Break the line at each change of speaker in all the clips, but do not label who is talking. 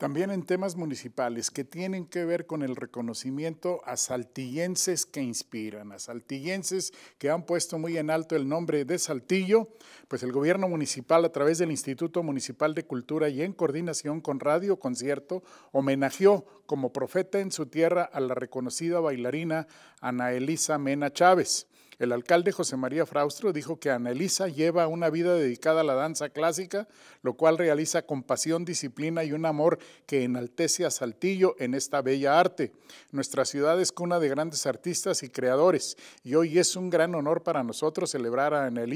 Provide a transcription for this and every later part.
También en temas municipales que tienen que ver con el reconocimiento a saltillenses que inspiran, a saltillenses que han puesto muy en alto el nombre de Saltillo, pues el gobierno municipal a través del Instituto Municipal de Cultura y en coordinación con Radio Concierto homenajeó como profeta en su tierra a la reconocida bailarina Ana Elisa Mena Chávez. El alcalde José María Fraustro dijo que Ana lleva una vida dedicada a la danza clásica, lo cual realiza con pasión, disciplina y un amor que enaltece a Saltillo en esta bella arte. Nuestra ciudad es cuna de grandes artistas y creadores y hoy es un gran honor para nosotros celebrar a Ana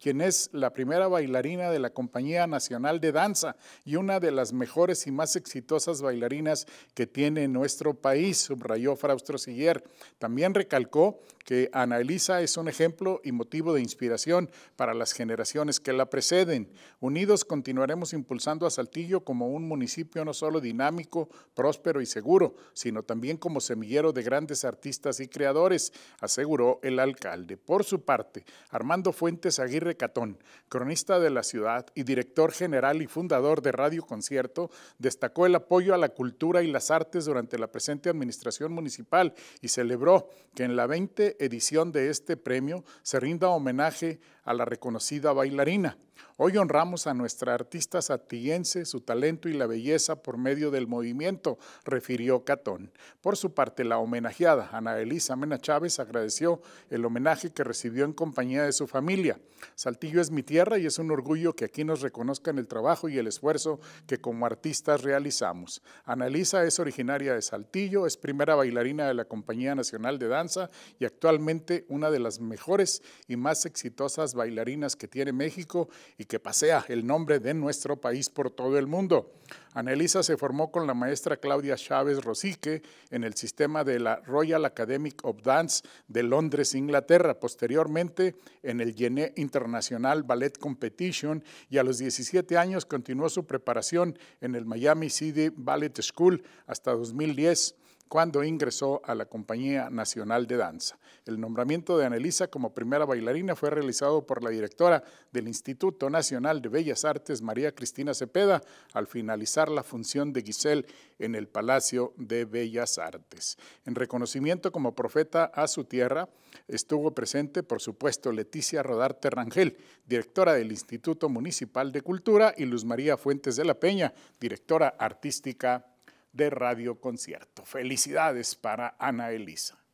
quien es la primera bailarina de la Compañía Nacional de Danza y una de las mejores y más exitosas bailarinas que tiene nuestro país, subrayó Fraustro Siller. También recalcó que Ana es un ejemplo y motivo de inspiración para las generaciones que la preceden. Unidos continuaremos impulsando a Saltillo como un municipio no solo dinámico, próspero y seguro, sino también como semillero de grandes artistas y creadores, aseguró el alcalde. Por su parte, Armando Fuentes Aguirre Catón, cronista de la ciudad y director general y fundador de Radio Concierto, destacó el apoyo a la cultura y las artes durante la presente administración municipal y celebró que en la 20 edición de este este premio se rinda homenaje a la reconocida bailarina, Hoy honramos a nuestra artista saltillense, su talento y la belleza por medio del movimiento, refirió Catón. Por su parte, la homenajeada Ana Elisa Mena Chávez agradeció el homenaje que recibió en compañía de su familia. Saltillo es mi tierra y es un orgullo que aquí nos reconozcan el trabajo y el esfuerzo que como artistas realizamos. Ana es originaria de Saltillo, es primera bailarina de la Compañía Nacional de Danza y actualmente una de las mejores y más exitosas bailarinas que tiene México y que pasea el nombre de nuestro país por todo el mundo. Anelisa se formó con la maestra Claudia Chávez Rosique en el sistema de la Royal Academy of Dance de Londres, Inglaterra, posteriormente en el Yené International Ballet Competition y a los 17 años continuó su preparación en el Miami City Ballet School hasta 2010 cuando ingresó a la Compañía Nacional de Danza. El nombramiento de Anelisa como primera bailarina fue realizado por la directora del Instituto Nacional de Bellas Artes, María Cristina Cepeda, al finalizar la función de Giselle en el Palacio de Bellas Artes. En reconocimiento como profeta a su tierra, estuvo presente, por supuesto, Leticia Rodarte Rangel, directora del Instituto Municipal de Cultura, y Luz María Fuentes de la Peña, directora artística de Radio Concierto. Felicidades para Ana Elisa.